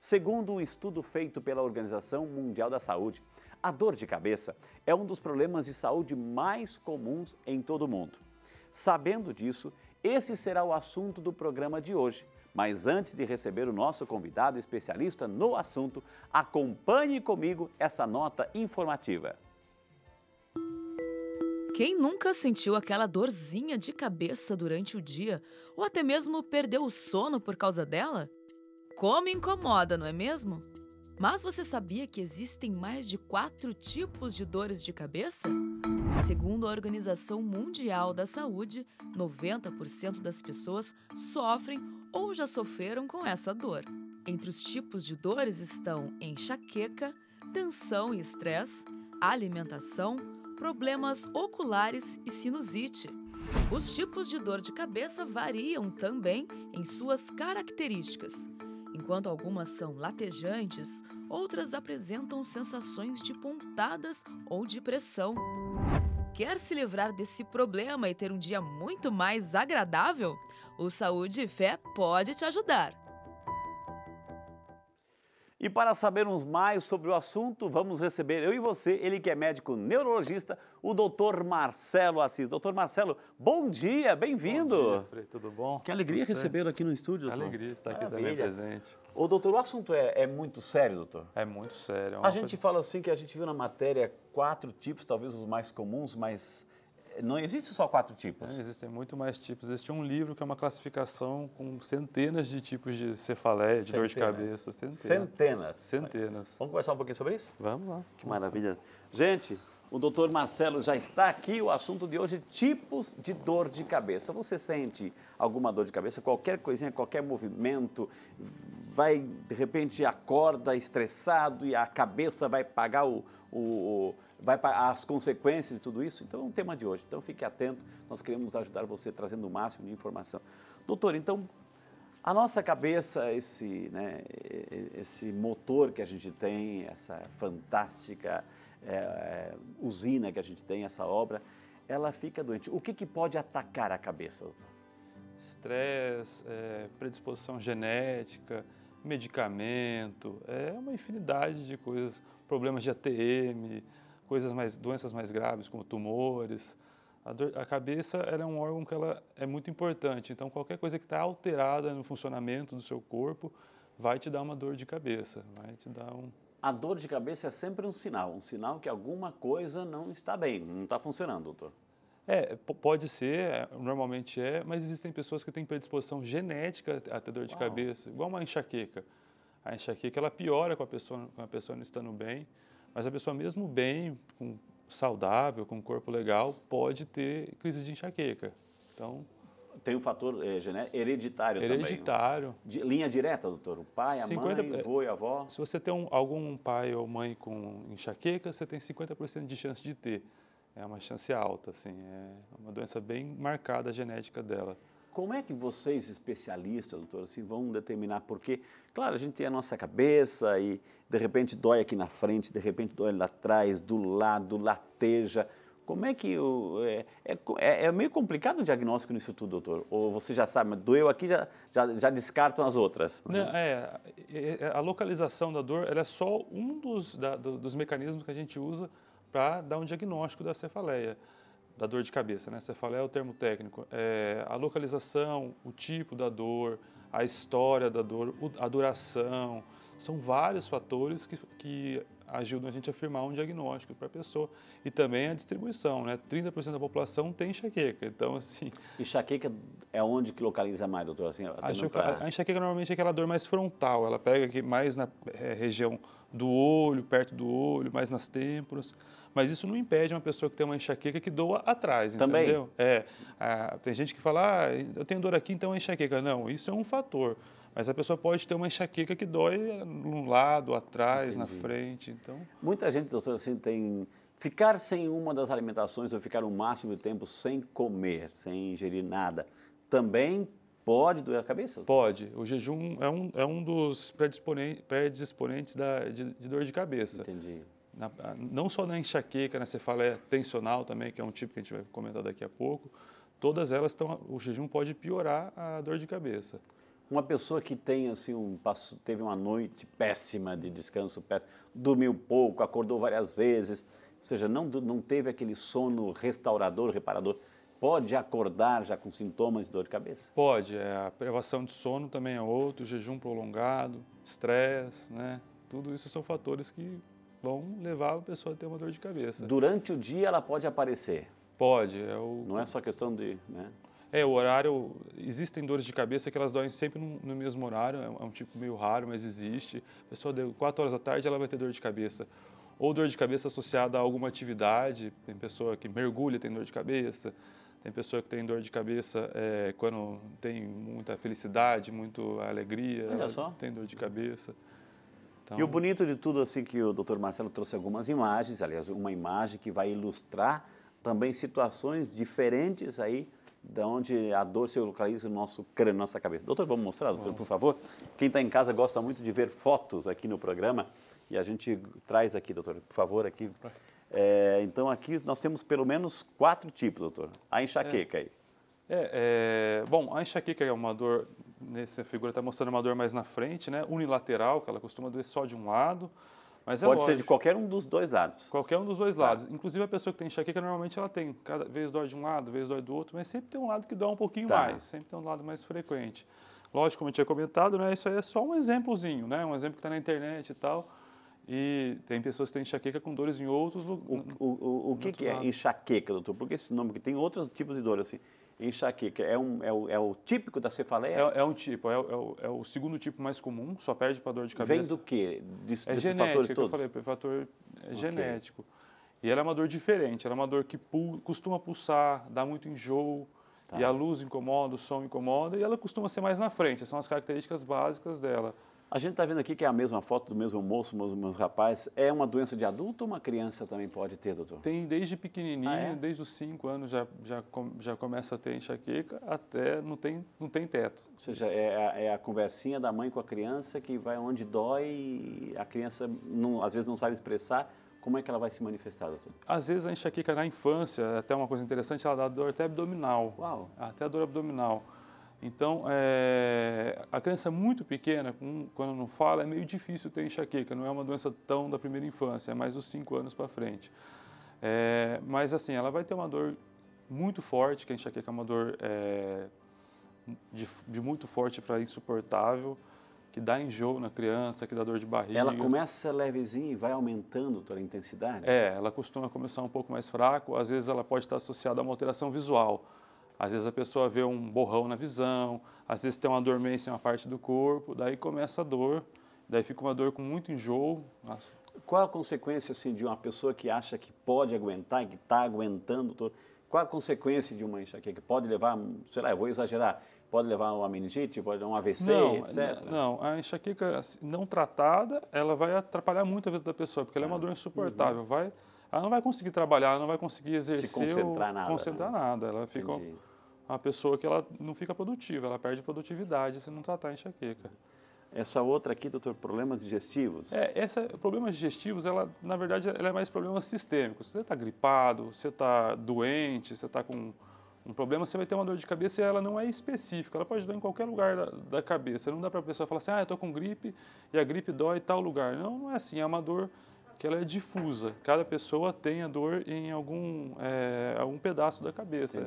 Segundo um estudo feito pela Organização Mundial da Saúde, a dor de cabeça é um dos problemas de saúde mais comuns em todo o mundo. Sabendo disso, esse será o assunto do programa de hoje. Mas antes de receber o nosso convidado especialista no assunto, acompanhe comigo essa nota informativa. Quem nunca sentiu aquela dorzinha de cabeça durante o dia ou até mesmo perdeu o sono por causa dela? Como incomoda, não é mesmo? Mas você sabia que existem mais de quatro tipos de dores de cabeça? Segundo a Organização Mundial da Saúde, 90% das pessoas sofrem ou já sofreram com essa dor. Entre os tipos de dores estão enxaqueca, tensão e estresse, alimentação, problemas oculares e sinusite. Os tipos de dor de cabeça variam também em suas características. Enquanto algumas são latejantes, outras apresentam sensações de pontadas ou de pressão. Quer se livrar desse problema e ter um dia muito mais agradável? O Saúde e Fé pode te ajudar. E para sabermos mais sobre o assunto, vamos receber eu e você, ele que é médico neurologista, o doutor Marcelo Assis. Doutor Marcelo, bom dia, bem-vindo. Tudo bom? Que alegria recebê-lo aqui no estúdio, doutor. Que alegria estar aqui Maravilha. também presente. Ô, doutor, o assunto é, é muito sério, doutor? É muito sério. É a gente coisa... fala assim que a gente viu na matéria quatro tipos, talvez os mais comuns, mas não existe só quatro tipos. É, existem muito mais tipos. Existe um livro que é uma classificação com centenas de tipos de cefaleia, centenas. de dor de cabeça. Centenas. Centenas. Centenas. Vamos conversar um pouquinho sobre isso? Vamos lá. Que maravilha. Gente, o doutor Marcelo já está aqui. O assunto de hoje tipos de dor de cabeça. Você sente alguma dor de cabeça? Qualquer coisinha, qualquer movimento, vai de repente acorda estressado e a cabeça vai pagar o, o, o vai para as consequências de tudo isso? Então é um tema de hoje. Então fique atento, nós queremos ajudar você trazendo o máximo de informação. Doutor, então a nossa cabeça, esse, né, esse motor que a gente tem, essa fantástica é, é, usina que a gente tem, essa obra, ela fica doente. O que, que pode atacar a cabeça, doutor? Estresse, é, predisposição genética, medicamento, é uma infinidade de coisas, problemas de ATM, coisas mais, doenças mais graves, como tumores. A, dor, a cabeça é um órgão que ela é muito importante, então qualquer coisa que está alterada no funcionamento do seu corpo vai te dar uma dor de cabeça, vai te dar um... A dor de cabeça é sempre um sinal, um sinal que alguma coisa não está bem, não está funcionando, doutor. É, pode ser, é, normalmente é, mas existem pessoas que têm predisposição genética a ter dor de Uau. cabeça, igual uma enxaqueca. A enxaqueca ela piora com a pessoa, com a pessoa não estando bem. Mas a pessoa, mesmo bem, com, saudável, com um corpo legal, pode ter crise de enxaqueca. Então, tem o um fator é, gené, hereditário, hereditário também. Né? Hereditário. Linha direta, doutor? O pai, a mãe, o avô e a avó? Se você tem um, algum pai ou mãe com enxaqueca, você tem 50% de chance de ter. É uma chance alta, assim. É uma doença bem marcada a genética dela. Como é que vocês, especialistas, doutor, se vão determinar? Porque, claro, a gente tem a nossa cabeça e de repente dói aqui na frente, de repente dói lá atrás, do lado, lateja. Como é que. O, é, é, é, é, meio complicado o diagnóstico nisso tudo, doutor? Ou você já sabe, mas doeu aqui, já, já, já descartam as outras? Não, é, é, é a localização da dor ela é só um dos, da, do, dos mecanismos que a gente usa para dar um diagnóstico da cefaleia da dor de cabeça, né? Cefaleia é o termo técnico. É, a localização, o tipo da dor, a história da dor, a duração, são vários fatores que, que ajudam a gente a afirmar um diagnóstico para a pessoa. E também a distribuição, né? 30% da população tem enxaqueca, então assim... Enxaqueca é onde que localiza mais, doutor? Assim, a, enxaqueca, a enxaqueca normalmente é aquela dor mais frontal, ela pega aqui mais na é, região do olho, perto do olho, mais nas têmporas. Mas isso não impede uma pessoa que tem uma enxaqueca que doa atrás, Também. entendeu? É, a, tem gente que fala, ah, eu tenho dor aqui, então é enxaqueca. Não, isso é um fator. Mas a pessoa pode ter uma enxaqueca que dói num lado, atrás, Entendi. na frente. Então... Muita gente, doutor, assim, tem Ficar sem uma das alimentações ou ficar o máximo de tempo sem comer, sem ingerir nada, também pode doer a cabeça? Pode. O jejum é um, é um dos predisponentes, predisponentes da, de, de dor de cabeça. Entendi na, não só na enxaqueca, né, fala é tensional também, que é um tipo que a gente vai comentar daqui a pouco, todas elas estão, o jejum pode piorar a dor de cabeça. Uma pessoa que tem assim um teve uma noite péssima de descanso, péssimo, dormiu pouco, acordou várias vezes, ou seja, não não teve aquele sono restaurador, reparador, pode acordar já com sintomas de dor de cabeça? Pode, é, a privação de sono também é outro, jejum prolongado, estresse, né? Tudo isso são fatores que vão levar a pessoa a ter uma dor de cabeça. Durante o dia ela pode aparecer? Pode. É o... Não é só questão de. Né? É, o horário. Existem dores de cabeça que elas doem sempre no, mesmo horário, é, é um, tipo meio raro, mas existe. A pessoa deu 4 horas da tarde, ela vai ter dor de cabeça. Ou dor de cabeça associada a alguma atividade, tem pessoa que mergulha e tem dor de cabeça, tem pessoa que tem dor de cabeça é, quando tem muita felicidade, muita alegria, Olha só. tem dor de cabeça. Então... E o bonito de tudo, assim, que o doutor Marcelo trouxe algumas imagens, aliás, uma imagem que vai ilustrar também situações diferentes aí da onde a dor se localiza no nosso crânio, nossa cabeça. Doutor, vamos mostrar, doutor, vamos. por favor? Quem está em casa gosta muito de ver fotos aqui no programa e a gente traz aqui, doutor, por favor, aqui. É, então, aqui nós temos pelo menos quatro tipos, doutor. A enxaqueca é. aí. É, é, bom, a enxaqueca é uma dor nessa né, figura está mostrando uma dor mais na frente, né? unilateral, que ela costuma doer só de um lado. Mas é Pode lógico. ser de qualquer um dos dois lados. Qualquer um dos dois tá. lados. Tá. Inclusive a pessoa que tem enxaqueca, normalmente ela tem, cada vez dói de um lado, vez dói do outro, mas sempre tem um lado que dói um pouquinho tá. mais, sempre tem um lado mais frequente. Lógico, como eu tinha comentado, né, isso aí é só um exemplozinho, né, um exemplo que está na internet e tal. E tem pessoas que têm enxaqueca com dores em outros lugares. O, o, o, o que, que é enxaqueca, doutor? Porque esse nome que tem outros tipos de dor, assim enxaqueca. É, um, é, o, é o típico da cefaleia? É, é um tipo, é, é, o, é o segundo tipo mais comum, só perde para dor de cabeça. Vem do quê? Des, é desses fatores é todos? eu falei, é fator okay. genético. E ela é uma dor diferente, ela é uma dor que pul, costuma pulsar, dá muito enjoo, tá. e a luz incomoda, o som incomoda, e ela costuma ser mais na frente, são as características básicas dela. A gente está vendo aqui que é a mesma foto do mesmo moço, do mesmo rapaz. É uma doença de adulto ou uma criança também pode ter, doutor? Tem desde pequenininha, ah, é? desde os 5 anos já, já, já começa a ter enxaqueca, até não tem, não tem teto. Ou seja, é a, é a conversinha da mãe com a criança que vai onde dói e a criança não, às vezes não sabe expressar. Como é que ela vai se manifestar, doutor? Às vezes a enxaqueca na infância, até uma coisa interessante, ela dá dor até abdominal. Uau! Até dor abdominal. Então, é, a criança é muito pequena, quando não fala, é meio difícil ter enxaqueca, não é uma doença tão da primeira infância, é mais dos 5 anos para frente. É, mas assim, ela vai ter uma dor muito forte, que a enxaqueca é uma dor é, de, de, muito forte para insuportável, que dá enjoo na criança, que dá dor de barriga. Ela começa levezinha e vai aumentando toda a intensidade? É, ela costuma começar um pouco mais fraco, às vezes ela pode estar associada a uma alteração visual. Às vezes a pessoa vê um borrão na visão, às vezes tem uma dormência em uma parte do corpo, daí começa a dor, daí fica uma dor com muito enjoo. Nossa. Qual a consequência assim, de uma pessoa que acha que pode aguentar, que está aguentando? Tô... Qual a consequência de uma enxaqueca? Pode levar, sei lá, eu vou exagerar, pode levar uma meningite, pode levar um AVC, não, etc. Não, a enxaqueca assim, não tratada, ela vai atrapalhar muito a vida da pessoa, porque ela é uma ah, dor insuportável. Uhum. Vai ela não vai conseguir trabalhar, ela não vai conseguir exercer, Se concentrar nada, concentrar né? nada. Ela fica uma pessoa que ela não fica produtiva, ela perde produtividade se não tratar a enxaqueca. Essa outra aqui, doutor, problemas digestivos? É, essa, problemas digestivos, ela, na verdade, ela é mais problemas sistêmicos. Você está gripado, você está doente, você está com um problema, você vai ter uma dor de cabeça e ela não é específica. Ela pode doer em qualquer lugar da, da cabeça. Não dá para a pessoa falar assim, ah, eu estou com gripe e a gripe dói em tal lugar. Não, não é assim. É uma dor que ela é difusa. Cada pessoa tem a dor em algum, é, algum pedaço da cabeça.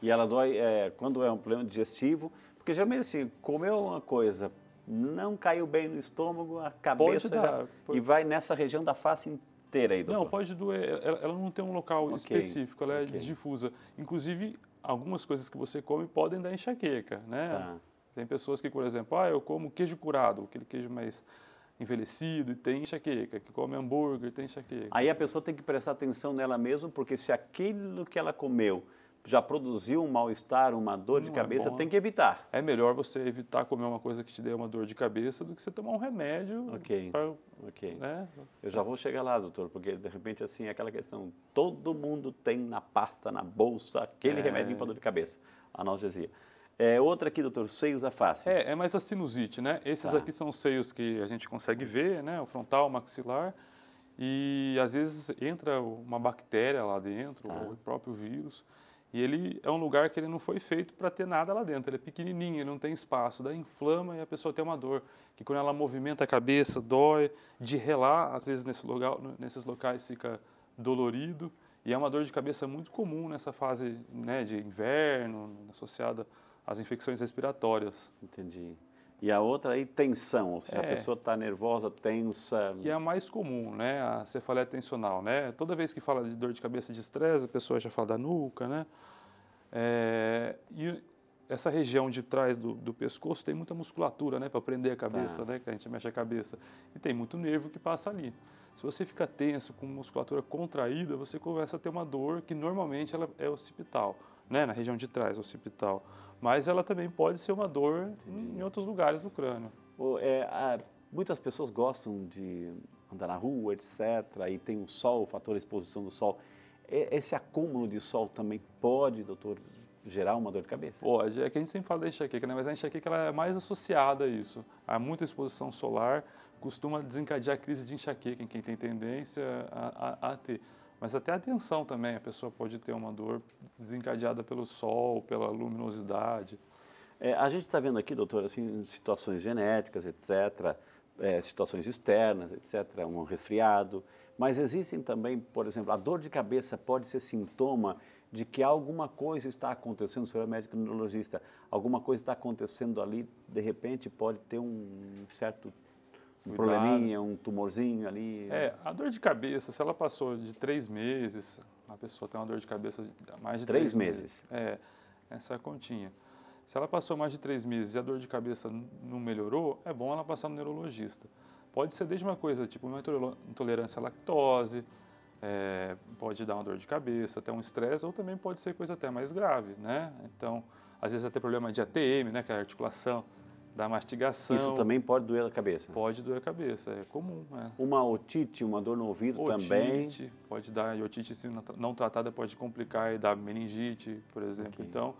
E ela dói é, quando é um problema digestivo, porque geralmente assim, comeu uma coisa, não caiu bem no estômago, a cabeça dar, já, pode... e vai nessa região da face inteira aí, doutor? Não, pode doer, ela, ela não tem um local okay. específico, ela é okay. é difusa. Inclusive, algumas coisas que você come podem dar enxaqueca, né? Tá. Tem pessoas que, por exemplo, ah, eu como queijo curado, aquele queijo mais envelhecido e tem enxaqueca, que come hambúrguer, tem enxaqueca. Aí a pessoa tem que prestar atenção nela mesma, porque se aquilo que ela comeu já produziu um mal-estar, uma dor não de é cabeça, é tem que evitar. É melhor você evitar comer uma coisa que te dê uma dor de cabeça do que você tomar um remédio. Ok. Pra, ok. Né? Eu já vou chegar lá, doutor, porque de repente, assim, é aquela questão: todo mundo tem na pasta, na bolsa, aquele é... remédio para dor de cabeça, analgesia. É, outra aqui, doutor, seios da face. É, é mais a sinusite, né? Esses tá. aqui são os seios que a gente consegue ver, né? O frontal, o maxilar. E às vezes entra uma bactéria lá dentro, tá. ou o próprio vírus. E ele é um lugar que ele não foi feito para ter nada lá dentro. Ele é pequenininho, ele não tem espaço. Daí inflama e a pessoa tem uma dor. Que quando ela movimenta a cabeça, dói. De relar, às vezes nesse lugar, nesses locais fica dolorido. E é uma dor de cabeça muito comum nessa fase né, de inverno, associada as infecções respiratórias. Entendi. E a outra aí, tensão, ou seja, é, a pessoa está nervosa, tensa. Que é a mais comum, né? A cefaleia tensional, né? Toda vez que fala de dor de cabeça de estresse, a pessoa já fala da nuca, né? É, e essa região de trás do, do pescoço tem muita musculatura, né? Para prender a tá. cabeça, tá. né? Que a gente mexe a cabeça. E tem muito nervo que passa ali. Se você fica tenso, com musculatura contraída, você começa a ter uma dor que normalmente ela é occipital né, na região de trás, occipital. Mas ela também pode ser uma dor Entendi. em outros lugares do crânio. Oh, é, a, muitas pessoas gostam de andar na rua, etc. E tem o sol, o fator exposição do sol. Esse acúmulo de sol também pode, doutor, gerar uma dor de cabeça? Pode. É que a gente sempre fala da enxaqueca, né? mas a enxaqueca ela é mais associada a isso. Há muita exposição solar, costuma desencadear a crise de enxaqueca em quem tem tendência a, a, a ter mas até a tensão também. A pessoa pode ter uma dor desencadeada pelo sol, pela luminosidade. É, a gente está vendo aqui, doutor, assim, situações genéticas, etc., é, situações externas, etc., um resfriado. Mas existem também, por exemplo, a dor de cabeça pode ser sintoma de que alguma coisa está acontecendo, o senhor é médico neurologista, alguma coisa está acontecendo ali, de repente pode ter um certo um cuidado. probleminha, um tumorzinho ali. É, a dor de cabeça, se ela passou de três meses, a pessoa tem uma dor de cabeça de mais de três, três meses. meses. É, essa é a continha. Se ela passou mais de três meses e a dor de cabeça não melhorou, é bom ela passar no neurologista. Pode ser desde uma coisa, tipo uma intolerância à lactose, é, pode dar uma dor de cabeça, até um estresse, ou também pode ser coisa até mais grave, né? Então, às vezes até problema de ATM, né, que é a articulação da mastigação. Isso também pode doer a cabeça? Pode doer a cabeça, é comum. É. Uma otite, uma dor no ouvido otite, também? pode dar, e otite se não tratada pode complicar e dar meningite, por exemplo. Okay. Então,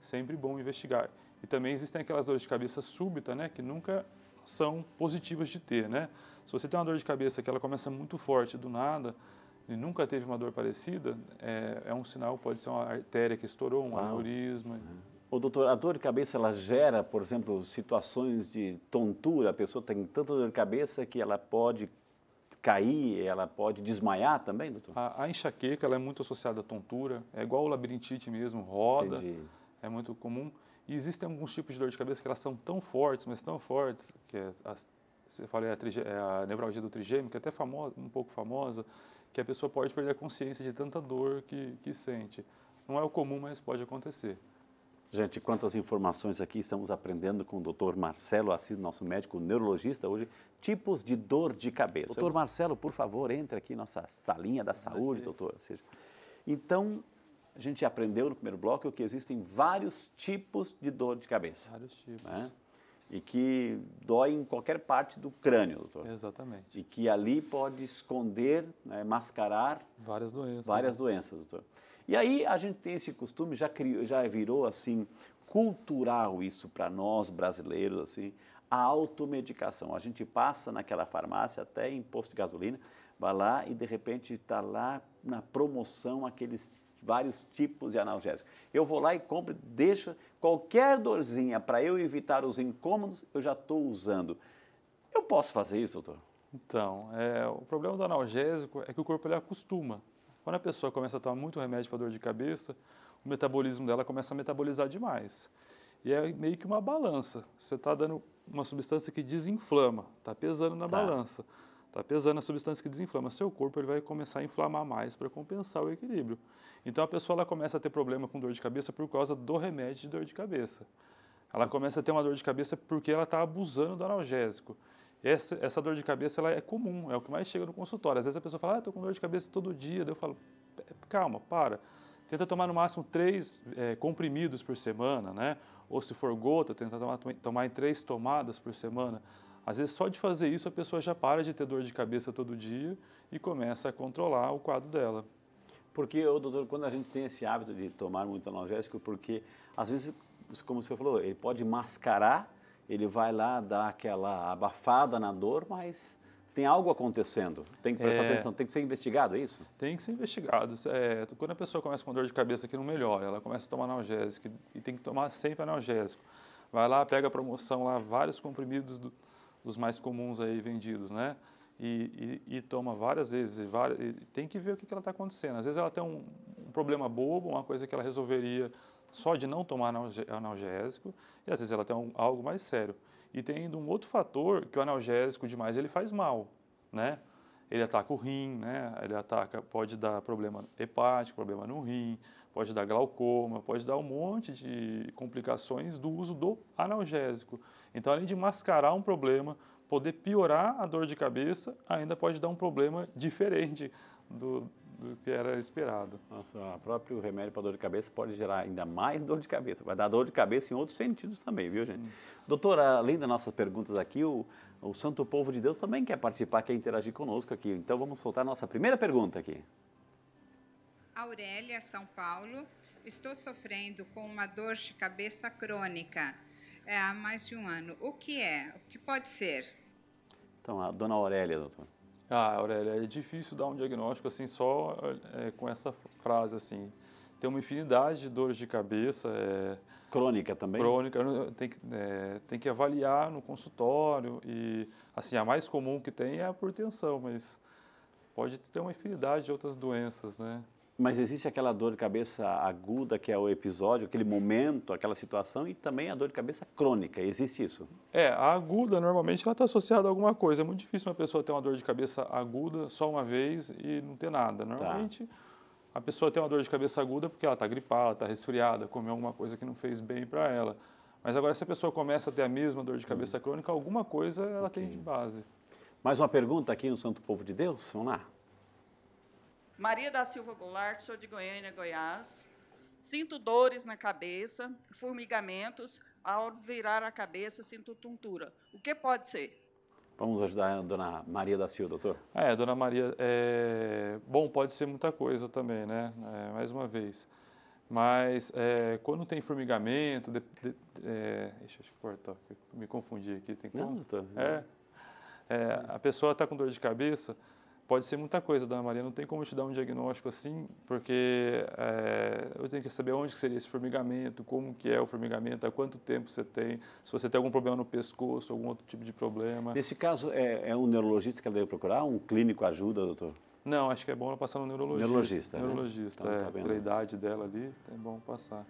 sempre bom investigar. E também existem aquelas dores de cabeça súbita, né, que nunca são positivas de ter, né? Se você tem uma dor de cabeça que ela começa muito forte do nada e nunca teve uma dor parecida, é, é um sinal, pode ser uma artéria que estourou, um aneurisma. Uhum. O doutor, a dor de cabeça ela gera, por exemplo, situações de tontura, a pessoa tem tanta dor de cabeça que ela pode cair, ela pode desmaiar também, doutor? A, a enxaqueca ela é muito associada à tontura, é igual o labirintite mesmo, roda, Entendi. é muito comum. E existem alguns tipos de dor de cabeça que elas são tão fortes, mas tão fortes, que é as, você fala é a, trige, é a nevralgia do trigêmeo, que é até famosa, um pouco famosa, que a pessoa pode perder a consciência de tanta dor que, que sente. Não é o comum, mas pode acontecer. Gente, quantas informações aqui estamos aprendendo com o Dr. Marcelo Assis, nosso médico neurologista hoje, tipos de dor de cabeça. Doutor Marcelo, por favor, entre aqui nossa salinha da saúde, doutor. Seja, então, a gente aprendeu no primeiro bloco que existem vários tipos de dor de cabeça. Vários tipos. Né? E que dói em qualquer parte do crânio, doutor. Exatamente. E que ali pode esconder, né, mascarar... Várias doenças. Várias né? doenças, doutor. E aí a gente tem esse costume, já, criou, já virou assim cultural isso para nós brasileiros, assim, a automedicação. A gente passa naquela farmácia, até em posto de gasolina, vai lá e de repente está lá na promoção aqueles vários tipos de analgésicos. Eu vou lá e compro, deixo qualquer dorzinha para eu evitar os incômodos, eu já estou usando. Eu posso fazer isso, doutor? Então, é, o problema do analgésico é que o corpo ele acostuma. Quando a pessoa começa a tomar muito remédio para dor de cabeça, o metabolismo dela começa a metabolizar demais. E é meio que uma balança. Você está dando uma substância que desinflama, está pesando na tá. balança, está pesando a substância que desinflama. Seu corpo ele vai começar a inflamar mais para compensar o equilíbrio. Então a pessoa ela começa a ter problema com dor de cabeça por causa do remédio de dor de cabeça. Ela começa a ter uma dor de cabeça porque ela está abusando do analgésico. Essa, essa dor de cabeça ela é comum, é o que mais chega no consultório. Às vezes a pessoa fala, ah, estou com dor de cabeça todo dia. Daí eu falo, calma, para. Tenta tomar no máximo três é, comprimidos por semana, né? Ou se for gota, tenta tomar, tomar em três tomadas por semana. Às vezes, só de fazer isso, a pessoa já para de ter dor de cabeça todo dia e começa a controlar o quadro dela. Porque, ô, doutor, quando a gente tem esse hábito de tomar muito analgésico, porque às vezes, como o senhor falou, ele pode mascarar ele vai lá dar aquela abafada na dor, mas tem algo acontecendo. Tem que prestar é, atenção, tem que ser investigado, é isso? Tem que ser investigado. É, quando a pessoa começa com dor de cabeça que não melhora, ela começa a tomar analgésico e tem que tomar sempre analgésico. Vai lá, pega a promoção lá, vários comprimidos do, dos mais comuns aí vendidos, né? E, e, e toma várias vezes, e várias, e tem que ver o que, que ela está acontecendo. Às vezes ela tem um, um problema bobo, uma coisa que ela resolveria só de não tomar analgésico, e às vezes ela tem um, algo mais sério. E tem ainda um outro fator que o analgésico demais ele faz mal, né? Ele ataca o rim, né? Ele ataca, pode dar problema hepático, problema no rim, pode dar glaucoma, pode dar um monte de complicações do uso do analgésico. Então, além de mascarar um problema, poder piorar a dor de cabeça, ainda pode dar um problema diferente do, do que era esperado. Nossa, o próprio remédio para dor de cabeça pode gerar ainda mais dor de cabeça. Vai dar dor de cabeça em outros sentidos também, viu, gente? Hum. Doutora, além das nossas perguntas aqui, o, o Santo Povo de Deus também quer participar, quer interagir conosco aqui. Então vamos soltar a nossa primeira pergunta aqui. Aurélia, São Paulo. Estou sofrendo com uma dor de cabeça crônica é, há mais de um ano. O que é? O que pode ser? Então, a dona Aurélia, doutora. Ah, Aurélia, é difícil dar um diagnóstico assim só é, com essa frase assim. Tem uma infinidade de dores de cabeça. É, crônica também? Crônica, tem que, é, tem que avaliar no consultório e assim, a mais comum que tem é a por tensão, mas pode ter uma infinidade de outras doenças, né? Mas existe aquela dor de cabeça aguda, que é o episódio, aquele momento, aquela situação, e também a dor de cabeça crônica. Existe isso? É, a aguda normalmente ela está associada a alguma coisa. É muito difícil uma pessoa ter uma dor de cabeça aguda só uma vez e não ter nada. Tá. Normalmente tá. a pessoa tem uma dor de cabeça aguda porque ela está gripada, está resfriada, comeu alguma coisa que não fez bem para ela. Mas agora, se a pessoa começa a ter a mesma dor de cabeça hum. crônica, alguma coisa ela okay. tem de base. Mais uma pergunta aqui no Santo Povo de Deus? Vamos lá. Maria da Silva Goulart, sou de Goiânia, Goiás. Sinto dores na cabeça, formigamentos, ao virar a cabeça sinto tontura. O que pode ser? Vamos ajudar a dona Maria da Silva, doutor? É, dona Maria, é... bom, pode ser muita coisa também, né? É, mais uma vez. Mas é, quando tem formigamento, de, de, é, deixa eu cortar, me confundi aqui. Tem Não, doutor. É? é, a pessoa está com dor de cabeça, Pode ser muita coisa, Dona Maria, não tem como te dar um diagnóstico assim, porque é, eu tenho que saber onde que seria esse formigamento, como que é o formigamento, há quanto tempo você tem, se você tem algum problema no pescoço, algum outro tipo de problema. Nesse caso, é, é um neurologista que ela deve procurar? Um clínico ajuda, doutor? Não, acho que é bom ela passar no neurologista. Neurologista, né? Neurologista, então, tá é, né? então, é, tá pela idade dela ali, é bom passar.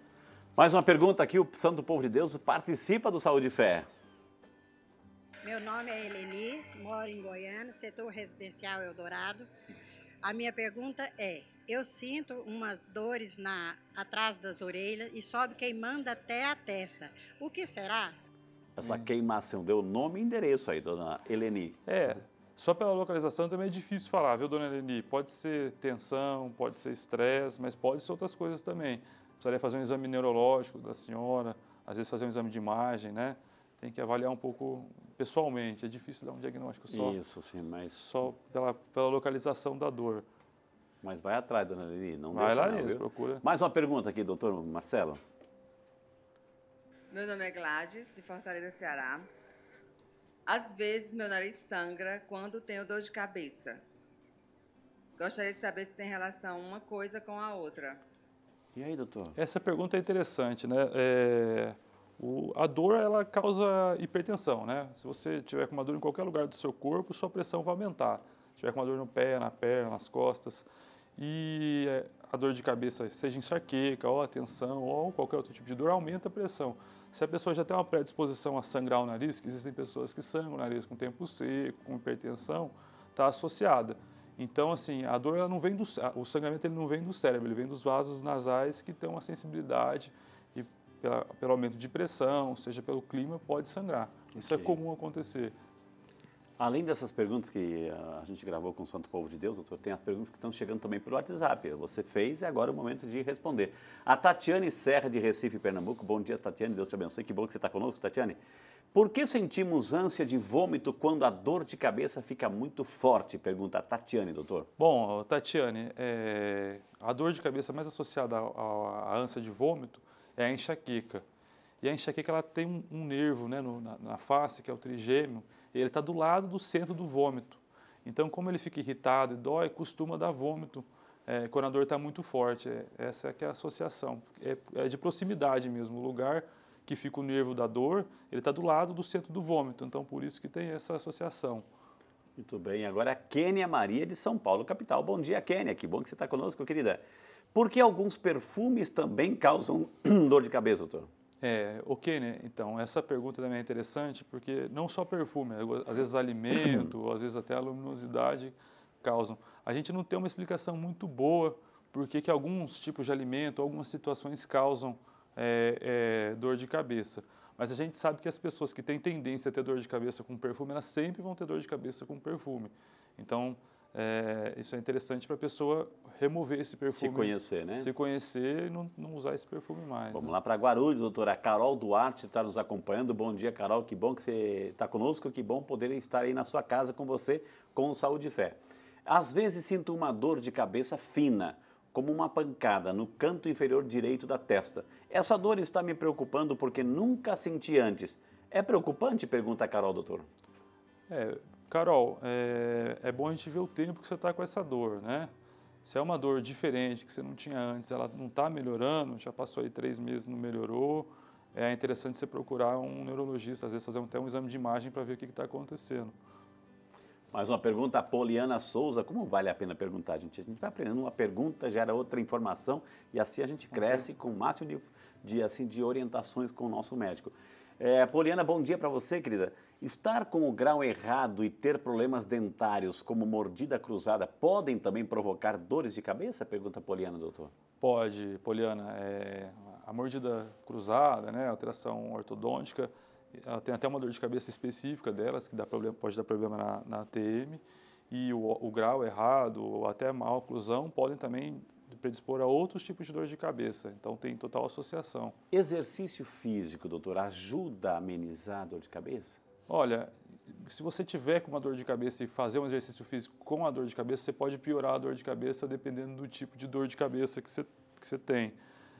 Mais uma pergunta aqui, o Santo Povo de Deus participa do Saúde e Fé. Meu nome é Eleni, moro em Goiânia, setor residencial Eldorado. A minha pergunta é: eu sinto umas dores na atrás das orelhas e sobe queimando até a testa. O que será? Essa hum. queimação deu nome e endereço aí, dona Eleni. É, só pela localização também é difícil falar, viu, dona Eleni? Pode ser tensão, pode ser estresse, mas pode ser outras coisas também. Precisaria fazer um exame neurológico da senhora, às vezes fazer um exame de imagem, né? tem que avaliar um pouco pessoalmente. É difícil dar um diagnóstico só. Isso, sim, mas. Só pela, pela localização da dor. Mas vai atrás, dona Lili, não vai deixa lá, não, procura. Mais uma pergunta aqui, doutor Marcelo. Meu nome é Gladys, de Fortaleza, Ceará. Às vezes meu nariz sangra quando tenho dor de cabeça. Gostaria de saber se tem relação uma coisa com a outra. E aí, doutor? Essa pergunta é interessante, né? É... O, a dor ela causa hipertensão, né? Se você tiver com uma dor em qualquer lugar do seu corpo, sua pressão vai aumentar. Se tiver com uma dor no pé, na perna, nas costas e eh, a dor de cabeça, seja enxaqueca ou atenção ou qualquer outro tipo de dor, aumenta a pressão. Se a pessoa já tem uma predisposição a sangrar o nariz, que existem pessoas que sangram o nariz com tempo seco, com hipertensão, está associada. Então, assim, a dor ela não vem do o sangramento ele não vem do cérebro, ele vem dos vasos nasais que têm uma sensibilidade pela, pelo aumento de pressão, seja pelo clima, pode sangrar. Isso é comum acontecer. Além dessas perguntas que ah, a gente gravou com o Santo Povo de Deus, doutor, tem as perguntas que estão chegando também pelo WhatsApp. Você fez e agora é o momento de responder. A Tatiane Serra, de Recife, Pernambuco. Bom dia, Tatiane. Deus te abençoe. Que bom que você está conosco, Tatiane. Por que sentimos ânsia de vômito quando a dor de cabeça fica muito forte? Pergunta a Tatiane, doutor. Bom, Tatiane, é... a dor de cabeça mais associada à ânsia de vômito é a enxaqueca. E a enxaqueca ela tem um, um nervo né, no, na, na, face, que é o trigêmeo, e ele está do lado do centro do vômito. Então, como ele fica irritado e dói, costuma dar vômito é, quando a dor está muito forte. É, essa é que é a associação. É, é de proximidade mesmo. O lugar que fica o nervo da dor, ele está do lado do centro do vômito. Então, por isso que tem essa associação. Muito bem, agora a é Kênia Maria de São Paulo, capital. Bom dia, Kênia, que bom que você está conosco, querida. Por que alguns perfumes também causam dor de cabeça, doutor? É, o okay, né? Então, essa pergunta também é interessante, porque não só perfume, né? às vezes alimento, às vezes até a luminosidade causam. A gente não tem uma explicação muito boa por que alguns tipos de alimento, algumas situações causam é, é, dor de cabeça. Mas a gente sabe que as pessoas que têm tendência a ter dor de cabeça com perfume, elas sempre vão ter dor de cabeça com perfume. Então, é, isso é interessante para a pessoa remover esse perfume. Se conhecer, né? Se conhecer e não, não usar esse perfume mais. Vamos né? lá para Guarulhos, doutora. Carol Duarte está nos acompanhando. Bom dia, Carol. Que bom que você está conosco. Que bom poder estar aí na sua casa com você, com Saúde e Fé. Às vezes sinto uma dor de cabeça fina como uma pancada no canto inferior direito da testa. Essa dor está me preocupando porque nunca senti antes. É preocupante? Pergunta a Carol, doutor. É, Carol, é, é bom a gente ver o tempo que você está com essa dor, né? Se é uma dor diferente que você não tinha antes, ela não está melhorando, já passou aí três meses não melhorou, é interessante você procurar um neurologista, às vezes fazer até um exame de imagem para ver o que está acontecendo. Mais uma pergunta, a Poliana Souza. Como vale a pena perguntar, gente? A gente vai aprendendo uma pergunta, gera outra informação e assim a gente assim é. cresce com o um máximo de, de, assim, de orientações com o nosso médico. É, Poliana, bom dia para você, querida. Estar com o grau errado e ter problemas dentários, como mordida cruzada, podem também provocar dores de cabeça? Pergunta Poliana, doutor. Pode, Poliana. É, a mordida cruzada, né, alteração ortodôntica, ela tem até uma dor de cabeça específica delas, que dá problema, pode dar problema na, na TM. E o, o grau errado ou até má oclusão podem também predispor a outros tipos de dor de cabeça. Então tem total associação. Exercício físico, doutor, ajuda a amenizar a dor de cabeça? Olha, se você tiver com uma dor de cabeça e fazer um exercício físico com a dor de cabeça, você pode piorar a dor de cabeça dependendo do tipo de dor de cabeça que você, que você tem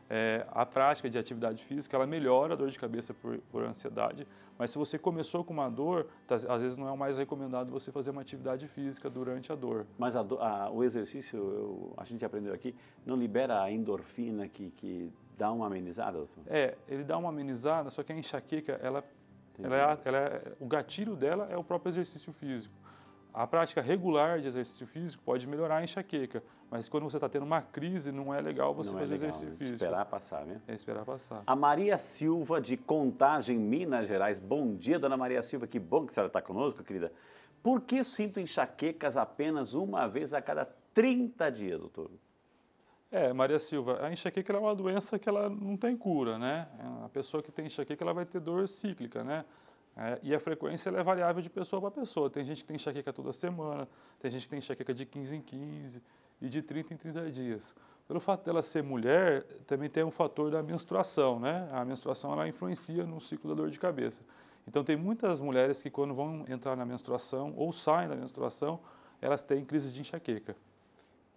é, a prática de atividade física ela melhora a dor de cabeça por, por ansiedade, mas se você começou com uma dor, tá, às vezes não é o mais recomendado você fazer uma atividade física durante a dor. Mas a a, o exercício, eu, a gente aprendeu aqui, não libera a endorfina que, que dá uma amenizada, doutor? É, ele dá uma amenizada, só que a enxaqueca, ela, ela, é ela, é, o gatilho dela é o próprio exercício físico. A prática regular de exercício físico pode melhorar a enxaqueca, mas quando você está tendo uma crise, não é legal você não é fazer é legal, exercício né? físico. Esperar passar, né? É esperar passar. A Maria Silva, de Contagem, Minas Gerais. Bom dia, dona Maria Silva. Que bom que a senhora está conosco, querida. Por que sinto enxaquecas apenas uma vez a cada 30 dias, doutor? É, Maria Silva, a enxaqueca é uma doença que ela não tem cura, né? A pessoa que tem enxaqueca ela vai ter dor cíclica, né? É, e a frequência é variável de pessoa para pessoa. Tem gente que tem enxaqueca toda semana, tem gente que tem enxaqueca de 15 em 15 e de 30 em 30 dias. Pelo fato dela ser mulher, também tem um fator da menstruação, né? A menstruação ela influencia no ciclo da dor de cabeça. Então tem muitas mulheres que quando vão entrar na menstruação ou saem da menstruação, elas têm crise de enxaqueca.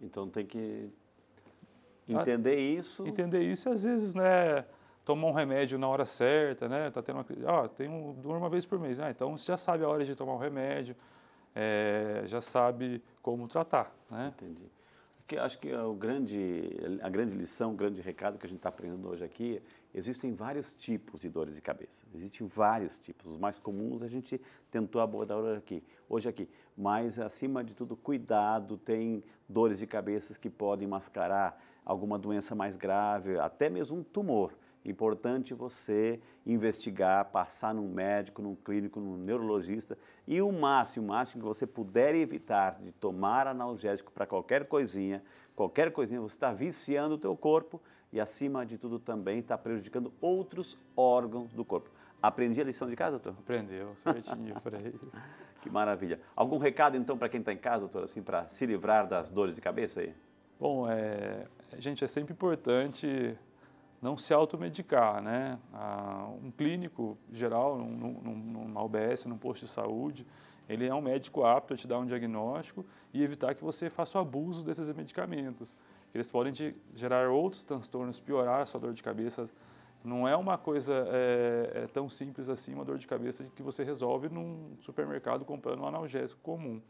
Então tem que ah, entender isso. Entender isso e às vezes, né, tomou um remédio na hora certa, né? Tá tendo uma, ah, tem um, uma vez por mês, né? Então você já sabe a hora de tomar o remédio, é, já sabe como tratar, né? Entendi. Porque acho que o grande, a grande lição, o grande recado que a gente está aprendendo hoje aqui, existem vários tipos de dores de cabeça. Existem vários tipos. Os mais comuns a gente tentou abordar aqui. Hoje aqui. Mas, acima de tudo, cuidado. Tem dores de cabeça que podem mascarar alguma doença mais grave, até mesmo um tumor. Importante você investigar, passar num médico, num clínico, num neurologista e o máximo, o máximo que você puder evitar de tomar analgésico para qualquer coisinha, qualquer coisinha, você está viciando o teu corpo e acima de tudo também está prejudicando outros órgãos do corpo. Aprendi a lição de casa, doutor? Aprendeu, certinho, Frei. que maravilha. Algum recado, então, para quem está em casa, doutor, assim, para se livrar das dores de cabeça aí? Bom, é, gente, é sempre importante não se automedicar, né? Ah, um clínico geral, num, num, numa UBS, num posto de saúde, ele é um médico apto a te dar um diagnóstico e evitar que você faça o abuso desses medicamentos. Eles podem te gerar outros transtornos, piorar a sua dor de cabeça. Não é uma coisa é, é tão simples assim, uma dor de cabeça que você resolve num supermercado comprando um analgésico comum.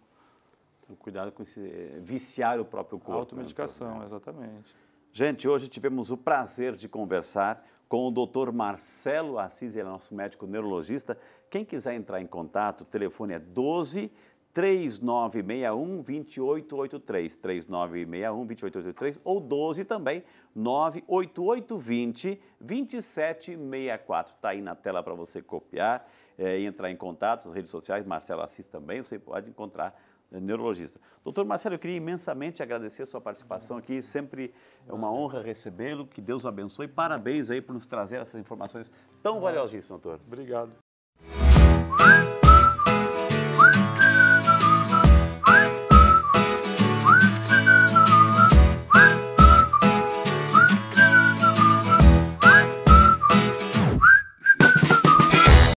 Então, cuidado com esse, é, viciar o próprio corpo. Né, Automedicação, né? exatamente. Gente, hoje tivemos o prazer de conversar com o Dr. Marcelo Assis, ele é nosso médico neurologista. Quem quiser entrar em contato, o telefone é 12 3961 2883, 3961 2883 ou 12 também 98820 2764. Está aí na tela para você copiar é, entrar em contato, nas redes sociais, Marcelo Assis também, você pode encontrar neurologista. Doutor Marcelo, eu queria imensamente agradecer a sua participação aqui, sempre é uma honra recebê-lo, que Deus o abençoe, parabéns aí por nos trazer essas informações tão valiosíssimas, doutor. Obrigado.